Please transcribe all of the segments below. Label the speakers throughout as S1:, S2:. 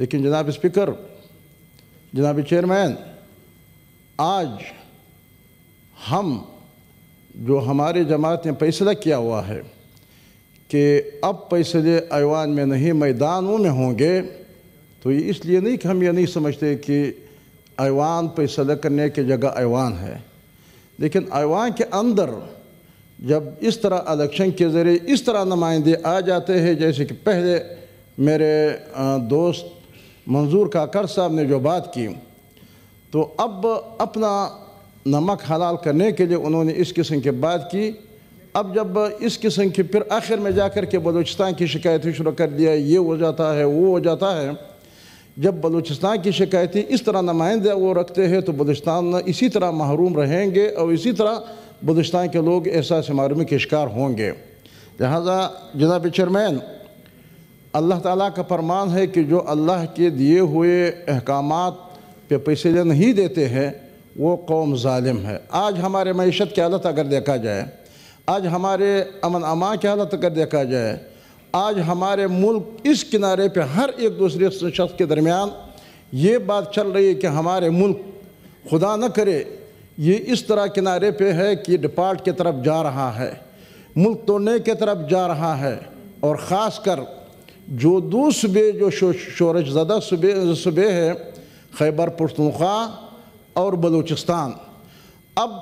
S1: लेकिन जनाब स्पीकर जनाब चेयरमैन आज हम जो हमारे जमात ने फैसला किया हुआ है कि अब फैसले ऐवान में नहीं मैदानों में होंगे तो ये इसलिए नहीं कि हम ये नहीं समझते कि ऐवान फैसला करने की जगह ऐवान है लेकिन ऐवान के अंदर जब इस तरह इलेक्शन के ज़रिए इस तरह नुमाइंदे आ जाते हैं जैसे कि पहले मेरे दोस्त मंजूर काकर साहब ने जो बात की तो अब अपना नमक हलाल करने के लिए उन्होंने इस किस्म की बात की अब जब इस किस्म की फिर आखिर में जा कर के बलूचिस्तान की शिकायतें शुरू कर दिया ये हो जाता है वो हो जाता है जब बलूचिस्तान की शिकायतें इस तरह नुमाइंदे वो रखते हैं तो बलूचिस्तान इसी तरह महरूम रहेंगे और इसी तरह बलूचिस्तान के लोग एहसास महरूमी के शिकार होंगे लिहाजा जनाब चेयरमैन अल्लाह ताला का फरमान है कि जो अल्लाह के दिए हुए अहकाम पे पैसे नहीं देते हैं वो कौम ालिम है आज हमारे मीशत की हालत अगर देखा जाए आज हमारे अमन अमा की हालत अगर देखा जाए आज हमारे मुल्क इस किनारे पे हर एक दूसरे शख्स के दरमियान ये बात चल रही है कि हमारे मुल्क खुदा न करे ये इस तरह किनारे पे है कि डिपार्ट की तरफ जा रहा है मुल्क तोड़ने की तरफ जा रहा है और ख़ास कर जो दो सूबे जो शो, शोरश ज़दा सूबे सूबे है खैबर पख्तूखा और बलूचिस्तान अब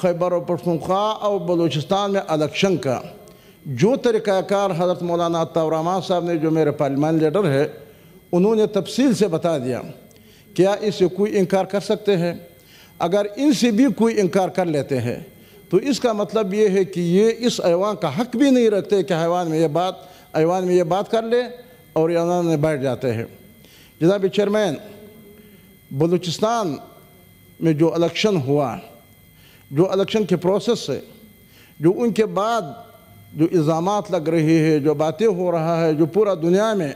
S1: खैबर और पख्तूखा और बलूचिस्तान में अलक्शन का जो तरीक़ाकार हज़रत मौलाना तवरामा साहब ने जो मेरे पार्लिमान लीडर है उन्होंने तफसील से बता दिया क्या इसे कोई इनकार कर सकते हैं अगर इनसे भी कोई इनकार कर लेते हैं तो इसका मतलब ये है कि ये इस हैवान का हक भी नहीं रखते कि हैवान में ये बात ऐवान में ये बात कर ले और ईवान में बैठ जाते हैं जनाब चेयरमैन बलूचिस्तान में जो इलेक्शन हुआ जो इलेक्शन के प्रोसेस है जो उनके बाद जो इल्ज़ाम लग रही है जो बातें हो रहा है जो पूरा दुनिया में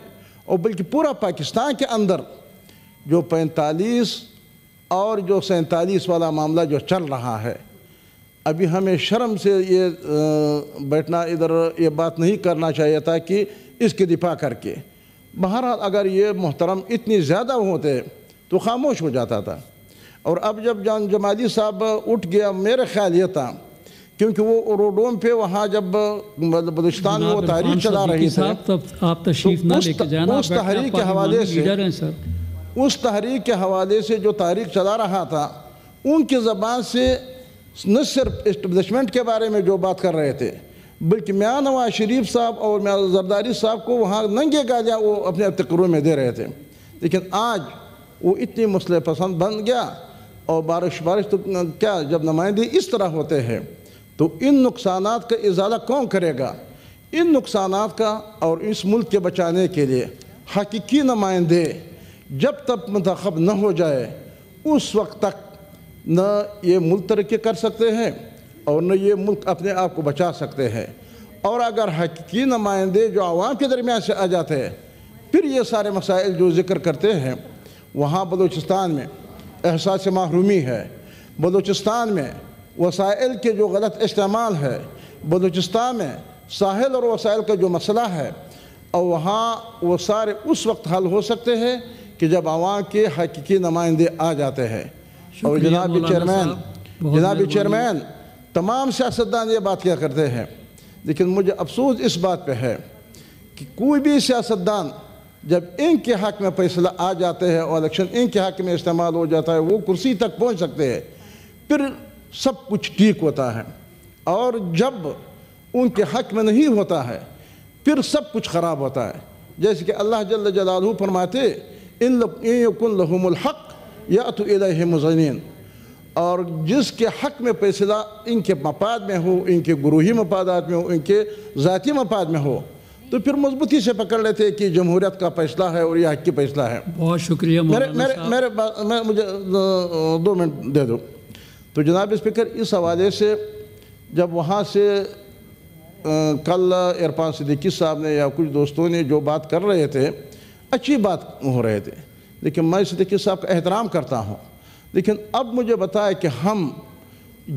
S1: और बल्कि पूरा पाकिस्तान के अंदर जो पैंतालीस और जो सैंतालीस वाला मामला जो चल रहा है अभी हमें शर्म से ये बैठना इधर ये बात नहीं करना चाहिए था कि इसके दिफा करके बहरहाल अगर ये मोहतरम इतनी ज़्यादा होते तो खामोश हो जाता था और अब जब जान जमाली साहब उठ गया मेरे ख्याल ये था क्योंकि वो रोडों पे वहाँ जब मतलब बलुचस्तान में वो तहरीक चला रही थी तब आप तो तशरीफ तो उस तहरीक के हवाले से उस तहरीक के हवाले से जो तहरीक चला रहा था उनकी ज़बान से न सिर्फ इस्टबलिशमेंट के बारे में जो बात कर रहे थे बल्कि मियाँ नवाज शरीफ साहब और मियाँ जरदारी साहब को वहाँ नंगे गाजा वो अपने तकरों में दे रहे थे लेकिन आज वो इतनी मसले पसंद बन गया और बारिश बारिश तो क्या जब नुमाइंदे इस तरह होते हैं तो इन नुकसान का इजाला कौन करेगा इन नुकसान का और इस मुल्क के बचाने के लिए हकीकी नुमाइंदे जब तक मंतखब न हो जाए उस वक्त तक न ये मुल्क तरक्की कर सकते हैं और न ये मुल्क अपने आप को बचा सकते हैं और अगर हकी नुमाइंदे जो आवाम के दरमियान से आ जाते हैं फिर ये सारे मसाइल जो जिक्र करते हैं वहाँ बलूचिस्तान में एहसास माहरूमी है बलूचिस्तान में वसाइल के जो गलत इस्तेमाल है बलूचिस्तान में साहिल और वसाइल का जो मसला है और वहाँ वो सारे उस वक्त हल हो सकते हैं कि जब आवाम के हकीकी नुमाइंदे आ जाते हैं और जनाब चेयरमैन जनाब चेयरमैन तमाम सियासतदान ये बात क्या करते हैं लेकिन मुझे अफसोस इस बात पे है कि कोई भी सियासतदान जब इनके हक में फैसला आ जाते हैं और इलेक्शन इनके हक में इस्तेमाल हो जाता है वो कुर्सी तक पहुंच सकते हैं फिर सब कुछ ठीक होता है और जब उनके हक में नहीं होता है फिर सब कुछ ख़राब होता है जैसे कि अल्लाह जल्ल जलालू फरमाते इन कुन हक़ या तो मुजनिन और जिसके हक़ में फैसला इनके मफाद में हो इनके गुरूही मफादात में हो इनके ज़ाती मफाद में हो तो फिर मजबूती से पकड़ लेते कि जमहूरियत का फैसला है और यह हक की फैसला है बहुत शुक्रिया मेरे मेरे मेरे मैं मुझे दो मिनट दे दो तो जनाब स्पीकर इस हवाले से जब वहाँ से कल इरफान सिद्दीकी साहब ने या कुछ दोस्तों ने जो बात कर रहे थे अच्छी बात हो रहे थे लेकिन मैं सिद्दीकी साहब का एहतराम करता हूँ लेकिन अब मुझे बताया कि हम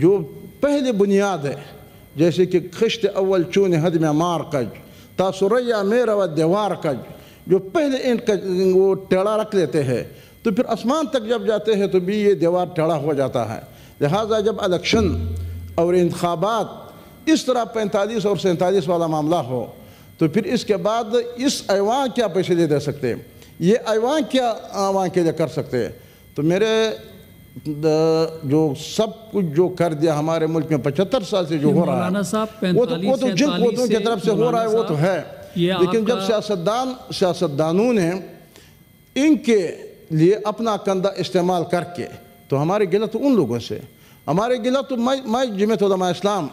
S1: जो पहले बुनियाद है जैसे कि खिश्त अव्वल चून हद में मार कज तासुरैया मेरा व देवार कज जो पहले इन कज वो टेढ़ा रख लेते हैं तो फिर आसमान तक जब जाते हैं तो भी ये दीवार टेढ़ा हो जाता है लिहाजा जब इलेक्शन और इंतबात इस तरह पैंतालीस और सैंतालीस वाला मामला हो तो फिर इसके बाद इस ऐवान क्या पैसे दे सकते हैं ये अवान क्या अवान के लिए कर सकते हैं तो मेरे जो सब कुछ जो कर दिया हमारे मुल्क में पचहत्तर साल से जो हो रहा है वो तो वो तो जिन कौतों की तरफ से हो रहा है वो तो है लेकिन जब सियासतदान सियासतदानों ने इनके लिए अपना कंधा इस्तेमाल करके तो हमारे गिला तो उन लोगों से हमारे गिला तो मैं मैं जमत इस्लाम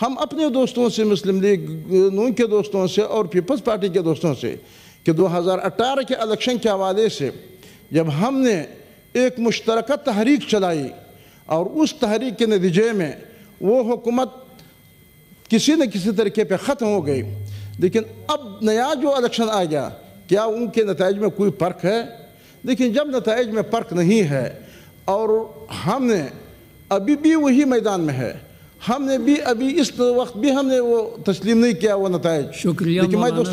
S1: हम अपने दोस्तों से मुस्लिम लीग नून के दोस्तों से और पीपल्स पार्टी के दोस्तों से कि 2018 के इलेक्शन के हवाले से जब हमने एक मुश्तरक तहरीक चलाई और उस तहरीक के नतीजे में वो हुकूमत किसी न किसी तरीके पे ख़त्म हो गई लेकिन अब नया जो इलेक्शन आ गया क्या उनके नतज में कोई फ़र्क है लेकिन जब नतज में फ़र्क नहीं है और हमने अभी भी वही मैदान में है हमने भी अभी इस वक्त भी हमने वो तस्लीम नहीं किया वो नतज शुक्रिया